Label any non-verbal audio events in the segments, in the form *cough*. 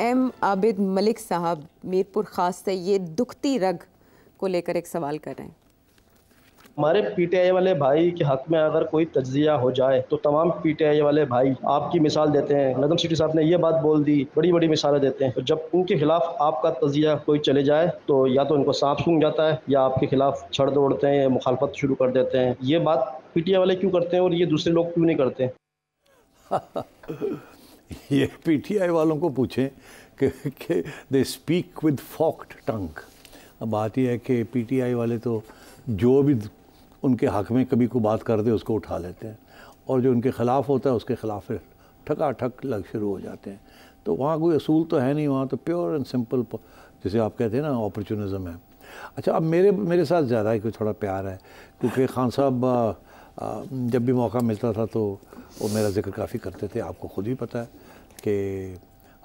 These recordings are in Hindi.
एम आबिद मलिक साहब मीरपुर ख़ास से ये दुखती रग को लेकर एक सवाल कर रहे हैं हमारे पीटीआई वाले भाई के हक में अगर कोई तजिया हो जाए तो तमाम पीटीआई वाले भाई आपकी मिसाल देते हैं नदम सिटी साहब ने ये बात बोल दी बड़ी बड़ी मिसालें देते हैं तो जब उनके खिलाफ आपका तजिया कोई चले जाए तो या तो उनको सांप सूंघ जाता है या आपके खिलाफ छड़ दौड़ते हैं मुखालफत शुरू कर देते हैं ये बात पीटीआई वाले क्यों करते हैं और ये दूसरे लोग क्यों नहीं करते *laughs* ये पीटीआई वालों को पूछें कि they speak with forked tongue अब बात यह है कि पीटीआई वाले तो जो भी उनके हक में कभी को बात कर दे उसको उठा लेते हैं और जो उनके ख़िलाफ़ होता है उसके ख़िलाफ़ फिर ठक लग शुरू हो जाते हैं तो वहाँ कोई असूल तो है नहीं वहाँ तो प्योर एंड सिंपल जैसे आप कहते हैं ना अपॉर्चुनिज़म है अच्छा अब मेरे मेरे साथ ज़्यादा ही कुछ थोड़ा प्यार है क्योंकि खान साहब जब भी मौका मिलता था तो वो मेरा जिक्र काफ़ी करते थे आपको खुद भी पता है कि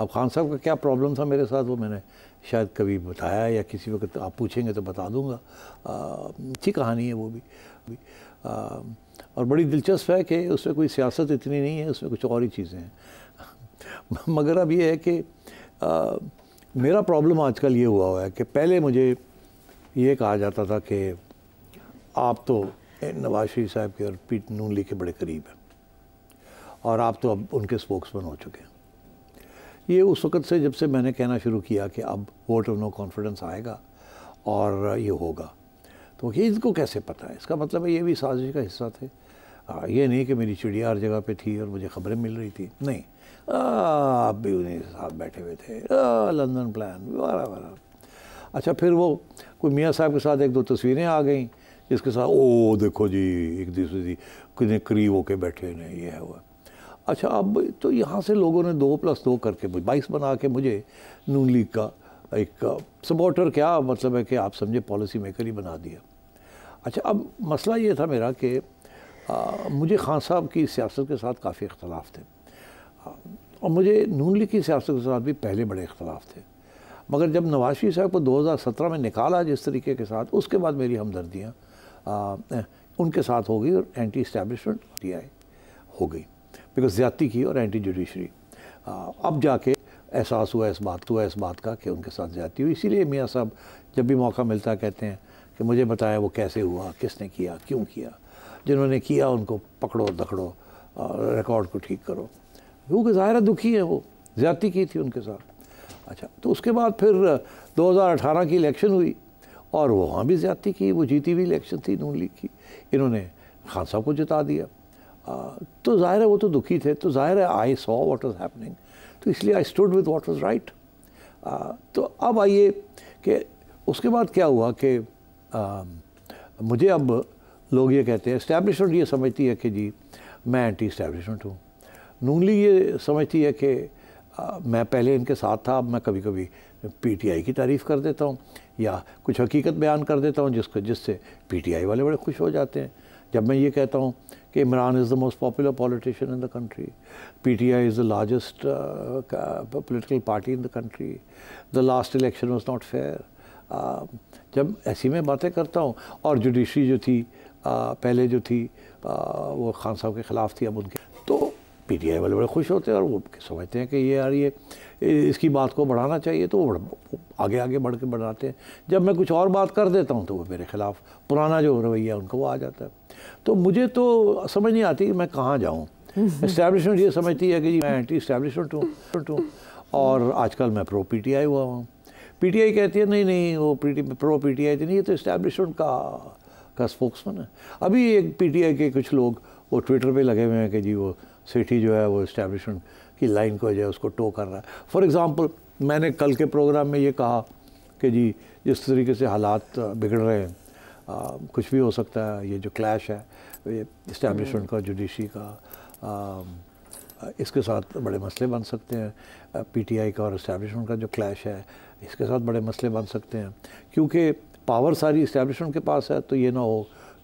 अब खान साहब का क्या प्रॉब्लम था मेरे साथ वो मैंने शायद कभी बताया या किसी वक्त आप पूछेंगे तो बता दूंगा अच्छी कहानी है वो भी आ, और बड़ी दिलचस्प है कि उसमें कोई सियासत इतनी नहीं है उसमें कुछ और ही चीज़ें हैं *laughs* मगर अब ये है कि आ, मेरा प्रॉब्लम आजकल ये हुआ हुआ है कि पहले मुझे ये कहा जाता था कि आप तो नवाज शरीफ साहब के और पी नून लीग के बड़े करीब हैं और आप तो अब उनके स्पोक्समैन हो चुके हैं ये उस वक़्त से जब से मैंने कहना शुरू किया कि अब वोट ऑफ नो कॉन्फिडेंस आएगा और ये होगा तो ये इनको कैसे पता है इसका मतलब है ये भी साजिश का हिस्सा थे आ, ये नहीं कि मेरी चिड़िया हर जगह पे थी और मुझे खबरें मिल रही थी नहीं आप भी उन्हीं के साथ बैठे हुए थे आ, लंदन प्लान वारा वारा अच्छा फिर वो कोई मियाँ साहब के साथ एक दो तस्वीरें आ गई इसके साथ ओ देखो जी एक दूसरे जी कितने करीब होके बैठे हैं ये है वो अच्छा अब तो यहाँ से लोगों ने दो प्लस दो करके मुझे बाईस बना के मुझे नून लीग का एक सपोर्टर क्या मतलब है कि आप समझे पॉलिसी मेकर ही बना दिया अच्छा अब मसला ये था मेरा कि मुझे खान साहब की सियासत के साथ काफ़ी इख्तलाफ थे और मुझे नून लीग की सियासत के साथ भी पहले बड़े इख्तलाफ थे मगर जब नवाज शरीफ साहब को 2017 में निकाला जिस तरीके के साथ उसके बाद मेरी हमदर्दियाँ उनके साथ हो गई और एंटी इस्टेबलिशमेंट टी आई हो गई बिकॉज ज़्यादती की और एंटी जुडिशरी अब जाके एहसास हुआ इस बात तो हुआ इस बात का कि उनके साथ ज़्यादती हुई इसीलिए मियाँ साहब जब भी मौका मिलता कहते हैं कि मुझे बताया वो कैसे हुआ किसने किया क्यों किया जिन्होंने किया उनको पकड़ो दखड़ो रिकॉर्ड को ठीक करो क्योंकि ज़ाहिर दुखी है वो ज़्यादती की थी उनके साथ अच्छा तो उसके बाद फिर 2018 की इलेक्शन हुई और वहाँ भी ज़्यादा की वो जीती हुई इलेक्शन थी नून लीग की इन्होंने खान साहब को जिता दिया आ, तो ज़ाहिर है वो तो दुखी थे तो ज़ाहिर है I saw what is happening तो इसलिए I stood with what is right तो अब आइए कि उसके बाद क्या हुआ कि मुझे अब लोग ये कहते हैं इस्टेब्लिशमेंट ये समझती है कि जी मैं एंटी इस्टेब्लिशमेंट हूँ नून लीग ये समझती है कि मैं पहले इनके साथ था अब मैं कभी कभी पीटीआई की तारीफ़ कर देता हूँ या कुछ हकीकत बयान कर देता हूँ जिसको जिससे पीटीआई वाले बड़े खुश हो जाते हैं जब मैं ये कहता हूँ कि Imran is the most popular politician in the country PTI is the largest political party in the country the last election was not fair जब ऐसी मैं बातें करता हूँ और जुडिशरी जो थी आ, पहले जो थी आ, वो खान साहब के ख़िलाफ़ थी अब उनके पीटीआई वाले बड़े खुश होते हैं और वो समझते हैं कि ये यार ये इसकी बात को बढ़ाना चाहिए तो वो आगे आगे बढ़ के बढ़ाते हैं जब मैं कुछ और बात कर देता हूँ तो वो मेरे ख़िलाफ़ पुराना जो रवैया उनको वो आ जाता है तो मुझे तो समझ नहीं आती कि मैं कहाँ जाऊँ इस्टेब्लिशमेंट *laughs* ये समझती है कि जी मैं एंटी इस्टेब्लिशमेंट हूँ और आजकल मैं प्रो पीटीआई हुआ हूँ पीटीआई कहती है नहीं नहीं वो टी प्रो पीटीआई तो नहीं ये तो इस्टेब्लिशमेंट का का स्पोक्समैन है अभी एक पी के कुछ लोग वो ट्विटर पे लगे हुए हैं कि जी वो सिटी जो है वो इस्टेब्लिशमेंट की लाइन को जो है उसको टो कर रहा है फॉर एग्ज़ाम्पल मैंने कल के प्रोग्राम में ये कहा कि जी जिस तरीके से हालात बिगड़ रहे हैं आ, कुछ भी हो सकता है ये जो क्लैश है ये इस्टेब्लिशमेंट हम्म। का जुडिशी का आ, इसके साथ बड़े मसले बन सकते हैं पीटीआई का और इस्टेब्लिशमेंट का जो क्लैश है इसके साथ बड़े मसले बन सकते हैं क्योंकि पावर सारी इस्टेब्लिशमेंट के पास है तो ये ना हो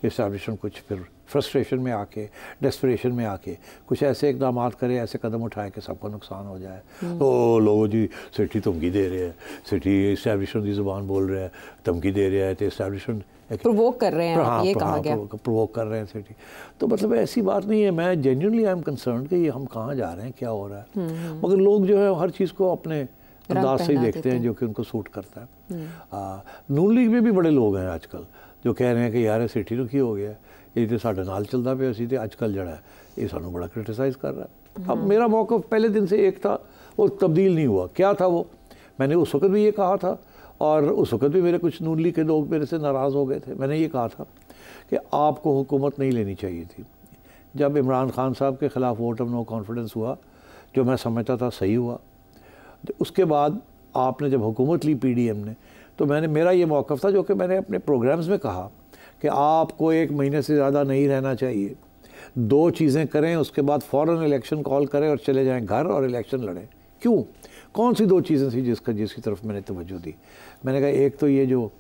इस्टबलिशमेंट कुछ फिर फ्रस्ट्रेशन में आके डेस्परेशन में आके कुछ ऐसे इकदाम करे ऐसे कदम उठाए कि सबका नुकसान हो जाए तो हम्म। लोगों जी सिटी धमकी दे रहे हैं सिटी इस्टबलिशमेंट की जुबान बोल रहे हैं धमकी दे रहे हैं तो इस्टबलिशमेंट प्रोवोक कर रहे हैं हाँ, ये हाँ, कहा हाँ, गया प्रोवोक कर रहे हैं सिटी तो मतलब ऐसी बात नहीं है मैं जेन्यूनली आई एम कंसर्न कि ये हम कहाँ जा रहे हैं क्या हो रहा है हम्म, हम्म। मगर लोग जो है हर चीज़ को अपने अंदाज से ही देखते हैं जो कि उनको सूट करता है नून लीग में भी बड़े लोग हैं आजकल जो कह रहे हैं कि यार सिटी रुखी हो गया ये तो साढ़े नाल चलता पे तो ਪਿਆ ਸੀ ਤੇ ये ਕੱਲ बड़ा क्रिटिसाइज़ कर रहा है अब हाँ। मेरा मौकफ पहले दिन से एक था वो तब्दील नहीं हुआ क्या था वो मैंने उस वक्त भी ये कहा था और उस वक्त भी मेरे कुछ नून लीग के लोग मेरे से नाराज़ हो गए थे मैंने ये कहा था कि आपको हुकूमत नहीं लेनी चाहिए थी जब इमरान खान साहब के ख़िलाफ़ वोट ऑफ नो कॉन्फिडेंस हुआ जो मैं समझता था सही हुआ तो उसके बाद आपने जब हुकूमत ली एम ने तो मैंने मेरा ये मौक़ था जो कि मैंने अपने प्रोग्राम्स में कहा कि आपको एक महीने से ज़्यादा नहीं रहना चाहिए दो चीज़ें करें उसके बाद फ़ौर इलेक्शन कॉल करें और चले जाएँ घर और इलेक्शन लड़ें क्यों कौन सी दो चीज़ें थी जिसका जिसकी तरफ मैंने तोज्जो दी मैंने कहा एक तो ये जो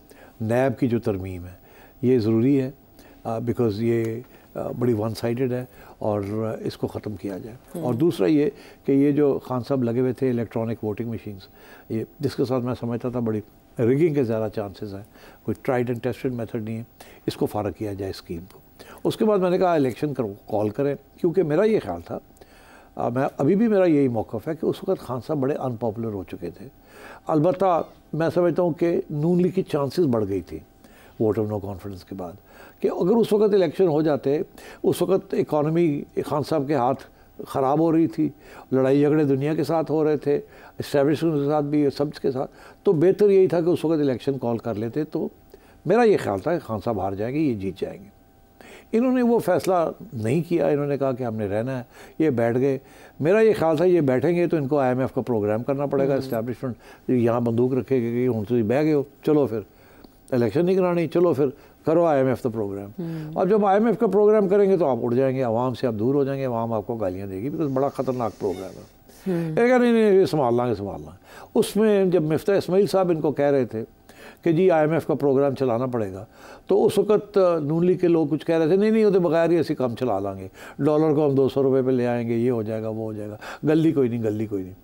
नैब की जो तरमीम है ये ज़रूरी है बिकॉज़ ये बड़ी वन साइड है और इसको ख़त्म किया जाए और दूसरा ये कि ये जो खान साहब लगे हुए थे इलेक्ट्रॉनिक वोटिंग मशीन्स ये जिसके साथ मैं समझता था बड़ी रिगिंग के ज़्यादा चांसेस हैं कोई ट्राइड एंड टेस्टेड मेथड नहीं है इसको फ़ारग किया जाए स्कीम को उसके बाद मैंने कहा इलेक्शन करो कॉल करें क्योंकि मेरा ये ख्याल था आ, मैं अभी भी मेरा यही मौक़ है कि उस वक्त खान साहब बड़े अनपॉपुलर हो चुके थे अलबत् मैं समझता हूँ कि नून लीग की चांसेस बढ़ गई थी वोट ऑफ नो कॉन्फिडेंस के बाद कि अगर उस वक्त इलेक्शन हो जाते उस वक्त इकॉनमी खान साहब के हाथ ख़राब हो रही थी लड़ाई झगड़े दुनिया के साथ हो रहे थे इस्टेबलिशमेंट के साथ भी सब्ज के साथ तो बेहतर यही था कि उस वक्त इलेक्शन कॉल कर लेते तो मेरा ये ख्याल था कि खान साहब हार जाएंगे ये जीत जाएंगे इन्होंने वो फैसला नहीं किया इन्होंने कहा कि हमने रहना है ये बैठ गए मेरा ये ख्याल था ये बैठेंगे तो इनको आईएमएफ का प्रोग्राम करना पड़ेगा इस्टेब्लिशमेंट हम्म। यहाँ बंदूक रखेगी कि हूँ तो बह गए हो चलो फिर इलेक्शन नहीं करानी चलो फिर करो आईएमएफ का प्रोग्राम अब जब आईएमएफ का प्रोग्राम करेंगे तो आप उड़ जाएंगे आवाम से आप दूर हो जाएंगे आवाम आपको गालियाँ देगी बिकॉज बड़ा ख़तरनाक प्रोग्राम है एक हम्म। नहीं नहीं संभाल लाँगे संभाल लाँगे उसमें जब मिफ्ता इसमाइल साहब इनको कह रहे थे कि जी आईएमएफ का प्रोग्राम चलाना पड़ेगा तो उस वक्त नून लीग के लोग कुछ कह रहे थे नहीं नहीं होते तो बगैर ही ऐसे काम चला लाँगे डॉलर को हम दो सौ रुपये पर ले आएंगे ये हो जाएगा वो हो जाएगा गली कोई नहीं गली कोई नहीं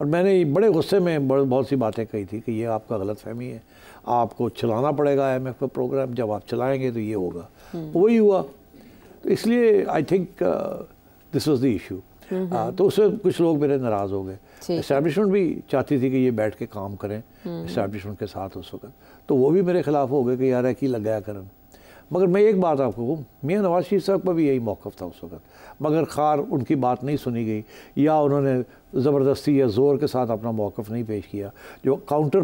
और मैंने बड़े गुस्से में बहुत सी बातें कही थी कि ये आपका गलत फहमी है आपको चलाना पड़ेगा एम एफ प्रोग्राम जब आप चलाएंगे तो ये होगा तो वही हुआ तो इसलिए I think this was the issue तो उससे कुछ लोग मेरे नाराज़ हो गए इस्टेब्लिशमेंट भी चाहती थी कि ये बैठ के काम करें इस्टेब्लिशमेंट हम्म। के साथ उस वक्त तो वो भी मेरे खिलाफ हो गए कि यार एक ही लग गया करें मगर मैं एक बात आपको कहूँ मियाँ नवाज शरीफ साहब का भी यही मौक़ था उस वक़्त मगर खार उनकी बात नहीं सुनी गई या उन्होंने ज़बरदस्ती या ज़ोर के साथ अपना मौक़ नहीं पेश किया जो काउंटर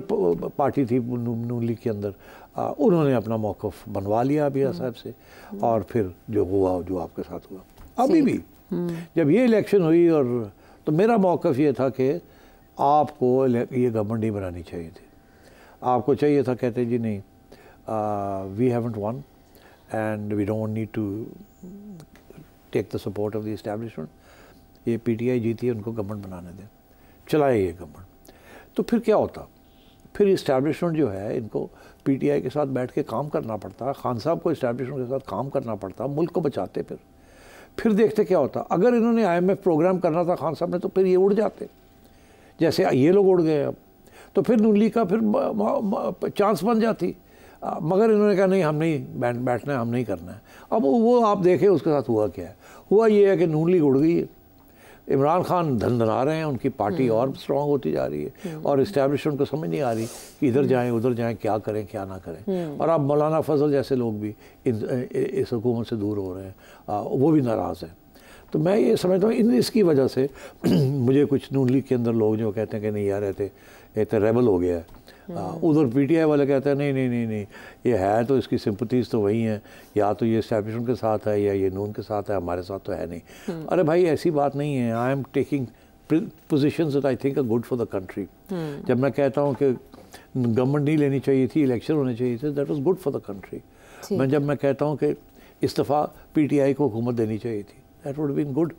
पार्टी थी नू लीग के अंदर आ, उन्होंने अपना मौक़ बनवा लिया अभिया साहब से और फिर जो हुआ जो आपके साथ हुआ अभी भी हम्म। जब ये इलेक्शन हुई और तो मेरा मौक़ ये था कि आपको ये गवर्नमेंट नहीं बनानी चाहिए थी आपको चाहिए था कहते जी नहीं we haven't won and we don't need to take the support of the establishment ये आई जीती है उनको गवर्नमेंट बनाने दें चलाए ये गवर्नमेंट तो फिर क्या होता फिर इस्टेब्लिशमेंट जो है इनको पी टी आई के साथ बैठ के काम करना पड़ता खान साहब को इस्टेब्लिशमेंट के साथ काम करना पड़ता मुल्क को बचाते फिर फिर देखते क्या होता अगर इन्होंने आई एम एफ प्रोग्राम करना था खान साहब ने तो फिर ये उड़ जाते जैसे ये लोग उड़ गए अब तो फिर नून लीग का फिर चांस बन जाती मगर इन्होंने कहा नहीं हम नहीं बैठ बैठना है हम नहीं करना है अब वो आप देखें उसके साथ हुआ क्या है हुआ ये है कि नून लीग उड़ गई है इमरान खान धंधना रहे हैं उनकी पार्टी हम्म। और स्ट्रांग होती जा रही है हम्म। और इस्टेब्लिशमेंट को समझ नहीं आ रही कि इधर जाएं उधर जाएं क्या करें क्या ना करें हम्म। और अब मौलाना फजल जैसे लोग भी इस हुकूमत से दूर हो रहे हैं आ, वो भी नाराज़ हैं तो मैं ये समझता हूँ इन इसकी वजह से *clears throat* मुझे कुछ नून लीग के अंदर लोग जो कहते हैं कि नहीं यार रहते एक तो रेबल हो गया है हाँ। हाँ, उधर पीटीआई वाले कहते हैं नहीं नहीं नहीं नहीं ये है तो इसकी सिंपथीज तो वही हैं या तो ये स्टैब्लिशमेंट के साथ है या ये नून के साथ है हमारे साथ तो है नहीं हाँ। अरे भाई ऐसी बात नहीं है I am taking position I think good for the country जब मैं कहता हूँ कि गवर्नमेंट नहीं लेनी चाहिए थी इलेक्शन होने चाहिए थे that was good for the country मैं जब मैं कहता हूँ कि इस्तीफ़ा आई को हुकूमत देनी चाहिए थी दैट वुड बीन गुड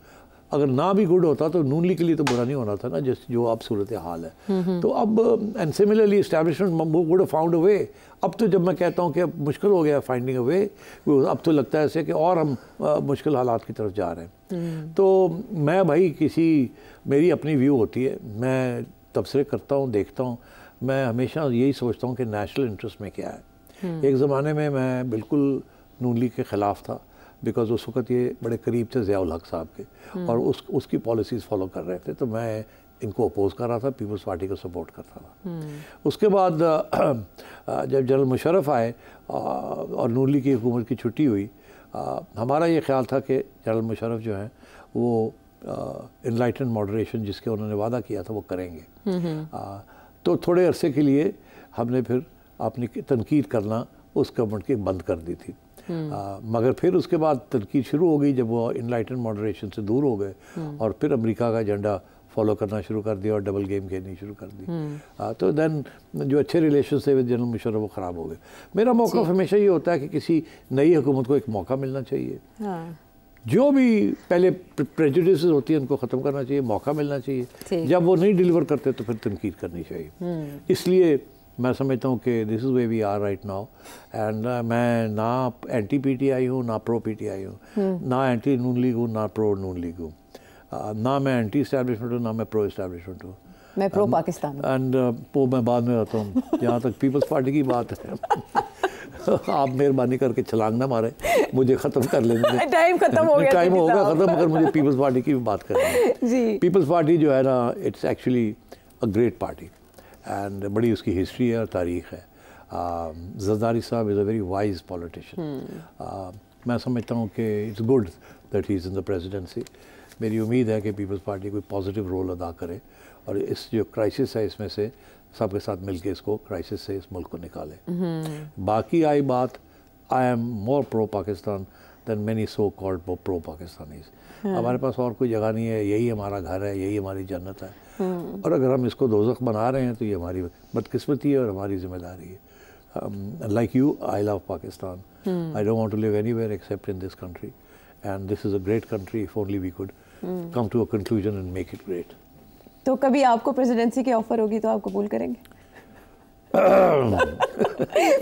अगर ना भी गुड होता तो नून लीग के लिए तो बुरा नहीं होना था ना जिस जो अब सूरत हाल है हम्म, हम्म। तो अब and similarly establishment would found way अब तो जब मैं कहता हूँ कि अब मुश्किल हो गया फाइंडिंग वे अब तो लगता है ऐसे कि और हम आ, मुश्किल हालात की तरफ जा रहे हैं हम्म। तो मैं भाई किसी मेरी अपनी व्यू होती है मैं तबसरे करता हूँ देखता हूँ मैं हमेशा यही सोचता हूँ कि नेशनल इंटरेस्ट में क्या है एक ज़माने में मैं बिल्कुल नून लीग के ख़िलाफ़ था बिकॉज उस वक्त ये बड़े करीब थे ज़ियाउल हक साहब के हम्म। और उस उसकी पॉलिसीज़ फॉलो कर रहे थे तो मैं इनको अपोज कर रहा था पीपल्स पार्टी को सपोर्ट करता था हम्म। उसके बाद जब जनरल मुशरफ आए और नूली की हुकूमत की छुट्टी हुई हमारा ये ख्याल था कि जनरल मुशरफ जो हैं वो इनलाइटन मॉडरेशन जिसके उन्होंने वादा किया था वो करेंगे आ, हम्म, तो थोड़े अरसे के लिए हमने फिर अपनी तनकीद करना उस गवर्नमेंट की बंद कर दी थी हम्म। आ, मगर फिर उसके बाद तनकीद शुरू हो गई जब वो इनलाइटन मॉडरेशन से दूर हो गए हम्म। और फिर अमेरिका का एजेंडा फॉलो करना शुरू कर दिया और डबल गेम खेलनी शुरू कर दी हम्म। आ, तो दैन जो अच्छे रिलेशन थे विद जनरल मुशर्रफ वो ख़राब हो गए मेरा मौका हमेशा ये होता है कि किसी नई हुकूमत को एक मौका मिलना चाहिए हाँ। जो भी पहले प्रेजुडिस होती है उनको ख़त्म करना चाहिए मौका मिलना चाहिए जब वो नहीं डिलीवर करते तो फिर तनकीद करनी चाहिए इसलिए मैं समझता हूँ कि this is way we are right now and मैं ना एंटी पी टी आई हूँ ना प्रो पी टी आई हूँ ना एंटी नून लीग हूँ uh, ना प्रो नून लीग हूँ ना मैं एंटी इस्टेबलिशमेंट हूँ ना मैं प्रो इस्टेबलिशमेंट हूँ मैं प्रो पाकिस्तान एंड वो मैं बाद में आता हूँ जहाँ तक पीपल्स पार्टी की बात है *laughs* आप मेहरबानी करके छलांग ना मारे मुझे ख़त्म कर लेंगे टाइम *laughs* खत्म हो गया टाइम होगा ख़त्म अगर मुझे पीपल्स पार्टी की भी बात करनी है पीपल्स *laughs* पार्टी जो है ना it's actually a great party and बड़ी उसकी हिस्ट्री है और तारीख है जरदारी साहब is a very wise politician मैं समझता हूँ कि it's good that he is in the presidency मेरी उम्मीद है कि पीपल्स पार्टी कोई पॉजिटिव रोल अदा करे और इस जो क्राइसिस है इसमें से सबके साथ मिलके इसको क्राइसिस से इस मुल्क को निकाले hmm. बाकी आई बात I am more pro Pakistan than many so called pro Pakistanis हमारे पास और कोई जगह नहीं है यही हमारा घर है यही हमारी जन्नत है हम्म। और अगर हम इसको दोजख बना रहे हैं तो ये हमारी बदकस्मती है और हमारी जिम्मेदारी है like you I love Pakistan I don't want to live anywhere except in this country and this is a great country if only we could come to a conclusion and make it great तो कभी आपको प्रेसिडेंसी की ऑफर होगी तो आप कबूल करेंगे *clears throat* *laughs*